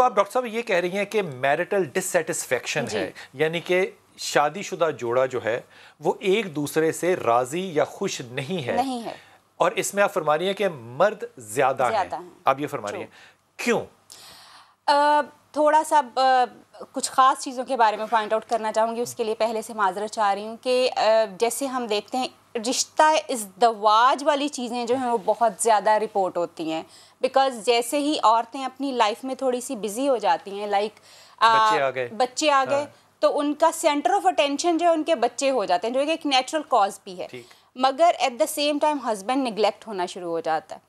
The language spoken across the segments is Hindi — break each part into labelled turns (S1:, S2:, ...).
S1: तो आप डॉक्टर साहब ये कह रही हैं कि मैरिटल डिससेटिस्फेक्शन है यानी कि शादीशुदा जोड़ा जो है वो एक दूसरे से राजी या खुश नहीं है, नहीं है। और इसमें आप फरमा रही हैं कि मर्द ज्यादा, ज्यादा हैं है। आप ये फरमा रही हैं क्यों
S2: थोड़ा सा कुछ ख़ास चीज़ों के बारे में पॉइंट आउट करना चाहूँगी उसके लिए पहले से माजरत चाह रही हूँ कि जैसे हम देखते हैं रिश्ता इस दवाज वाली चीज़ें जो हैं वो बहुत ज़्यादा रिपोर्ट होती हैं बिकॉज जैसे ही औरतें अपनी लाइफ में थोड़ी सी बिज़ी हो जाती हैं लाइक बच्चे आ गए हाँ। तो उनका सेंटर ऑफ अटेंशन जो है उनके बच्चे हो जाते हैं जो कि एक नेचुरल कॉज भी है मगर at the same time husband neglect होना शुरू हो जाता है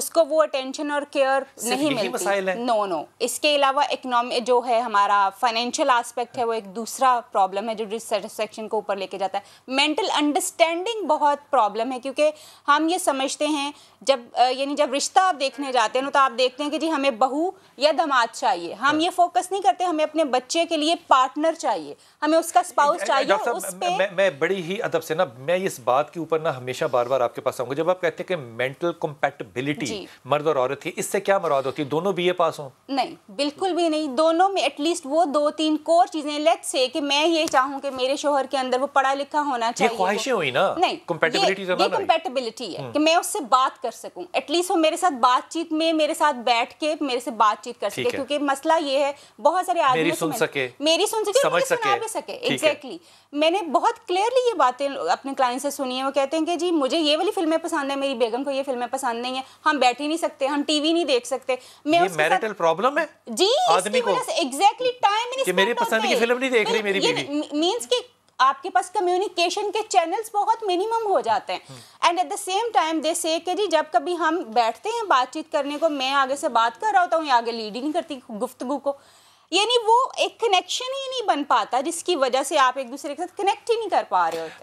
S2: उसको वो अटेंशन और केयर नहीं मिलती नो नो इसके अलावा इकोनॉमी जो है हमारा फाइनेंशियल एस्पेक्ट है वो एक दूसरा प्रॉब्लम है जो डिससेटिस्फेक्शन को ऊपर लेके जाता है मेंटल अंडरस्टैंडिंग बहुत प्रॉब्लम है क्योंकि हम ये समझते हैं जब यानी जब रिश्ता आप देखने जाते हैं ना तो आप देखते हैं कि जी हमें बहू या दमाद चाहिए हम ये फोकस नहीं करते हमें अपने बच्चे के लिए पार्टनर चाहिए हमें उसका स्पाउस चाहिए उस
S1: पे... मैं, मैं बड़ी ही अदब से ना मैं इस बात के ऊपर ना हमेशा बार बार आपके पास आऊँगा जब आप कहते हैं कि मेंटल कंपेटेबिलिटी इक्वलिटी मर्द और औरत की इससे क्या मुराद होती है दोनों बी ए पास हों
S2: नहीं बिल्कुल भी नहीं दोनों में एटलीस्ट वो दो तीन कोर चीजें लेट से कि मैं ये चाहूँ कि मेरे शोहर के अंदर वो पढ़ा लिखा होना चाहिए ख्वाहिशें हुई ना नहीं कम्पेटेबिलिटी ये कम्पेटेबिलिटी है हम्म। कि मैं उससे बात कर सकूँ एटलीस्ट वो मेरे साथ बातचीत में मेरे साथ बैठ के मेरे से बातचीत कर सके क्योंकि मसला ये है बहुत सारे आदमी सुन सके मेरी सुन सके समझ सके सके एग्जैक्टली मैंने बहुत क्लियरली ये बातें अपने क्लाइंट से सुनी है वो कहते हैं कि जी मुझे ये वाली फिल्में पसंद है मेरी बेगम को ये फिल्में पसंद नहीं है हम हम बैठ ही नहीं सकते हम टीवी नहीं देख सकते मैं ये
S1: मैरिटल प्रॉब्लम है जी आदमी को
S2: एग्जैक्टली टाइम कि मेरी पसंद की फिल्म नहीं
S1: देख रही मेरी बीवी
S2: मींस कि आपके पास कम्युनिकेशन के चैनल्स बहुत मिनिमम हो जाते हैं and at the same time they say कि जी जब कभी हम बैठते हैं बातचीत करने को मैं आगे से बात कर रहा होता हूँ आगे लीड ही नहीं करती गुफ्तगु को यानी वो एक कनेक्शन ही नहीं बन पाता जिसकी वजह से आप एक दूसरे के साथ कनेक्ट ही नहीं कर पा रहे होते